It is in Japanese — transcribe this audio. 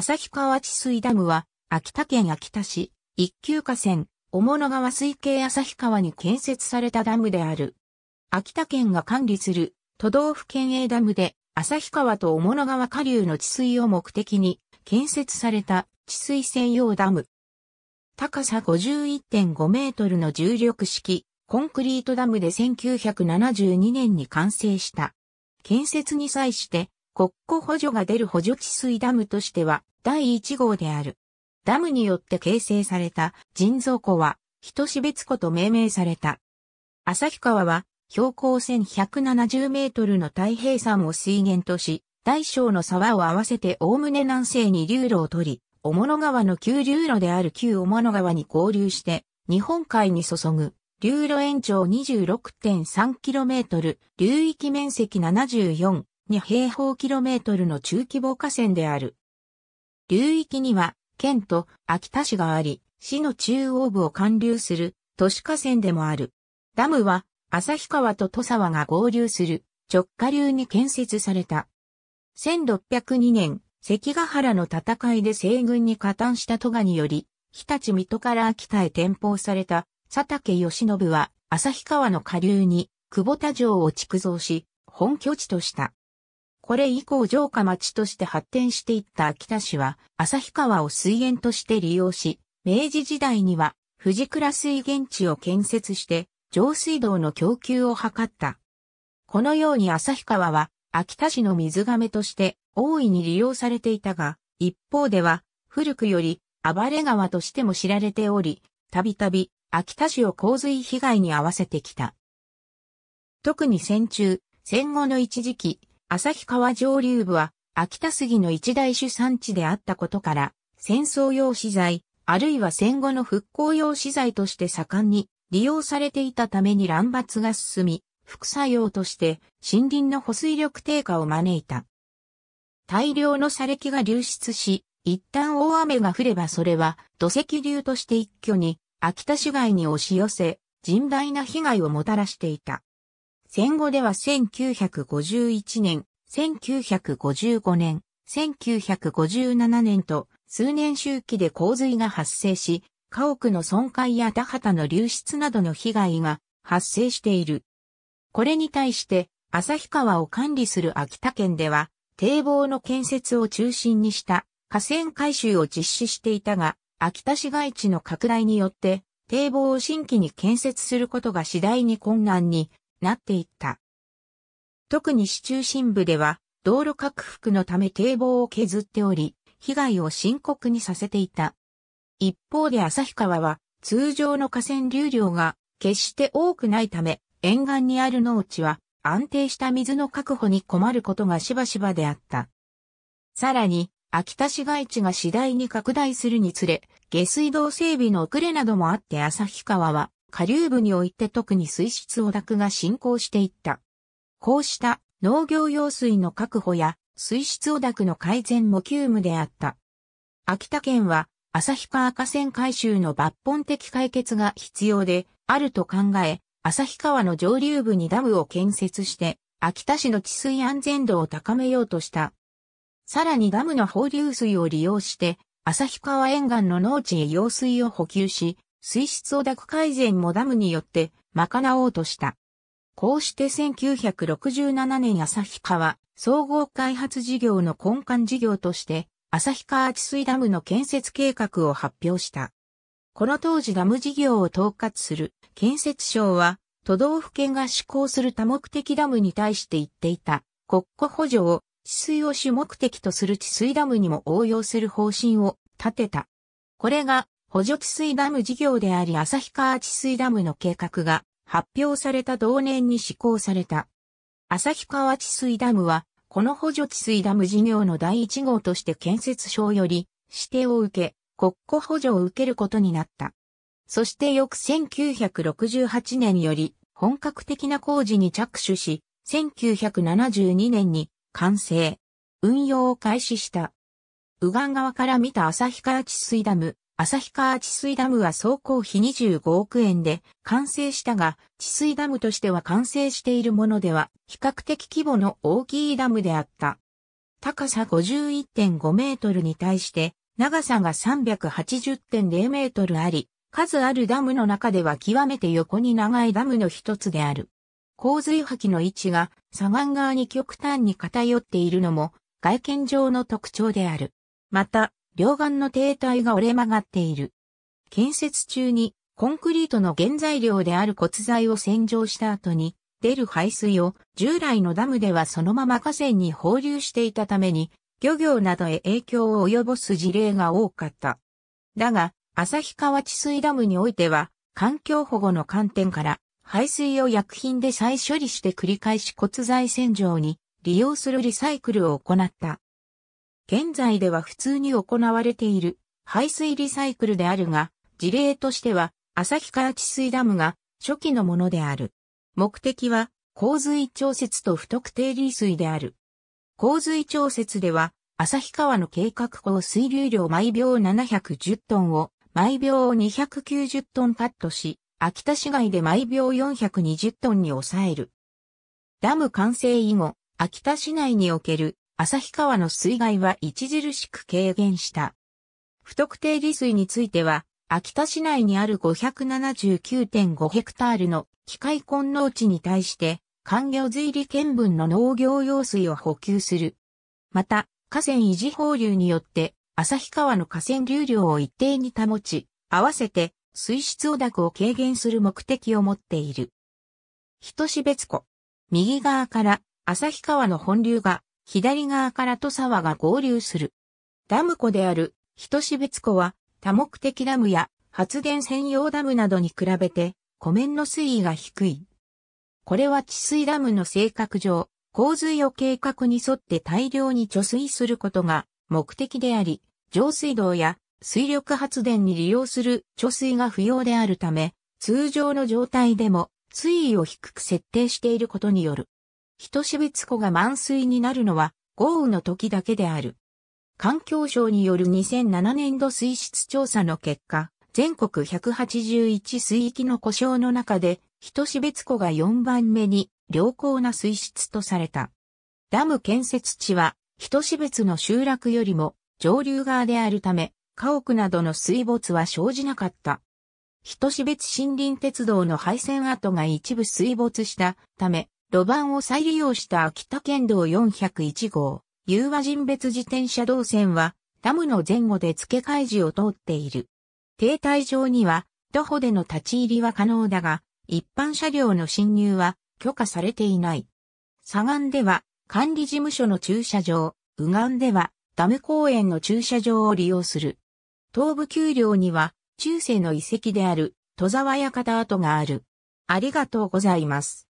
旭川治水ダムは、秋田県秋田市、一級河川、小物川水系旭川に建設されたダムである。秋田県が管理する都道府県営ダムで、旭川と小物川下流の治水を目的に建設された治水専用ダム。高さ51.5メートルの重力式コンクリートダムで1972年に完成した。建設に際して国庫補助が出る補助治水ダムとしては第1号である。ダムによって形成された人造湖は、人標別湖と命名された。旭川は、標高1170メートルの太平山を水源とし、大小の沢を合わせて概ね南西に流路を取り、小物川の旧流路である旧小物川に合流して、日本海に注ぐ、流路延長 26.3km、流域面積74 2平方キロメートルの中規模河川である。流域には、県と秋田市があり、市の中央部を貫流する都市河川でもある。ダムは、旭川と土沢が合流する直下流に建設された。1602年、関ヶ原の戦いで西軍に加担した都賀により、日立水戸から秋田へ転封された佐竹義信は、旭川の下流に、久保田城を築造し、本拠地とした。これ以降城下町として発展していった秋田市は、旭川を水源として利用し、明治時代には、藤倉水源地を建設して、上水道の供給を図った。このように旭川は、秋田市の水亀として大いに利用されていたが、一方では、古くより、暴れ川としても知られており、たびたび、秋田市を洪水被害に合わせてきた。特に戦中、戦後の一時期、旭川上流部は、秋田杉の一大主産地であったことから、戦争用資材、あるいは戦後の復興用資材として盛んに利用されていたために乱伐が進み、副作用として森林の保水力低下を招いた。大量の砂礫が流出し、一旦大雨が降ればそれは土石流として一挙に秋田市街に押し寄せ、甚大な被害をもたらしていた。戦後では1951年、1955年、1957年と数年周期で洪水が発生し、家屋の損壊や田畑の流出などの被害が発生している。これに対して、旭川を管理する秋田県では、堤防の建設を中心にした河川改修を実施していたが、秋田市街地の拡大によって、堤防を新規に建設することが次第に困難になっていった。特に市中心部では、道路拡幅のため堤防を削っており、被害を深刻にさせていた。一方で旭川は、通常の河川流量が決して多くないため、沿岸にある農地は安定した水の確保に困ることがしばしばであった。さらに、秋田市街地が次第に拡大するにつれ、下水道整備の遅れなどもあって旭川は下流部において特に水質汚濁が進行していった。こうした農業用水の確保や水質汚濁の改善も急務であった。秋田県は旭川河川改修の抜本的解決が必要であると考え、旭川の上流部にダムを建設して、秋田市の治水安全度を高めようとした。さらにダムの放流水を利用して、旭川沿岸の農地へ用水を補給し、水質汚濁改善もダムによって賄おうとした。こうして1967年旭川総合開発事業の根幹事業として旭川治水ダムの建設計画を発表した。この当時ダム事業を統括する建設省は都道府県が施行する多目的ダムに対して言っていた国庫補助を治水を主目的とする治水ダムにも応用する方針を立てた。これが補助治水ダム事業であり旭川治水ダムの計画が発表された同年に施行された。旭川治水ダムは、この補助治水ダム事業の第一号として建設省より指定を受け、国庫補助を受けることになった。そして翌1968年より本格的な工事に着手し、1972年に完成、運用を開始した。右岸側から見た旭川治水ダム、朝日川治水ダムは総工費25億円で完成したが、治水ダムとしては完成しているものでは比較的規模の大きいダムであった。高さ51.5メートルに対して長さが380.0メートルあり、数あるダムの中では極めて横に長いダムの一つである。洪水波の位置が左岸側に極端に偏っているのも外見上の特徴である。また、両岸の停滞が折れ曲がっている。建設中にコンクリートの原材料である骨材を洗浄した後に出る排水を従来のダムではそのまま河川に放流していたために漁業などへ影響を及ぼす事例が多かった。だが、旭川治水ダムにおいては環境保護の観点から排水を薬品で再処理して繰り返し骨材洗浄に利用するリサイクルを行った。現在では普通に行われている排水リサイクルであるが、事例としては、旭川治水ダムが初期のものである。目的は、洪水調節と不特定利水である。洪水調節では、旭川の計画後水流量毎秒710トンを、毎秒290トンカットし、秋田市街で毎秒420トンに抑える。ダム完成以後、秋田市内における旭川の水害は著しく軽減した。不特定利水については、秋田市内にある579.5ヘクタールの機械混農地に対して、環境随理見分の農業用水を補給する。また、河川維持放流によって、旭川の河川流量を一定に保ち、合わせて水質汚濁を軽減する目的を持っている。人志別湖。右側から旭川の本流が左側から土沢が合流する。ダム湖である、人志別湖は、多目的ダムや発電専用ダムなどに比べて、湖面の水位が低い。これは治水ダムの性格上、洪水を計画に沿って大量に貯水することが目的であり、上水道や水力発電に利用する貯水が不要であるため、通常の状態でも水位を低く設定していることによる人士別湖が満水になるのは豪雨の時だけである。環境省による2007年度水質調査の結果、全国181水域の故障の中で、人士別湖が4番目に良好な水質とされた。ダム建設地は、人士別の集落よりも上流側であるため、家屋などの水没は生じなかった。人士別森林鉄道の廃線跡が一部水没したため、路盤を再利用した秋田県道401号、雄和人別自転車道線は、ダムの前後で付け替え時を通っている。停滞場には、徒歩での立ち入りは可能だが、一般車両の進入は許可されていない。左岸では、管理事務所の駐車場、右岸では、ダム公園の駐車場を利用する。東部丘陵には、中世の遺跡である、戸沢館跡がある。ありがとうございます。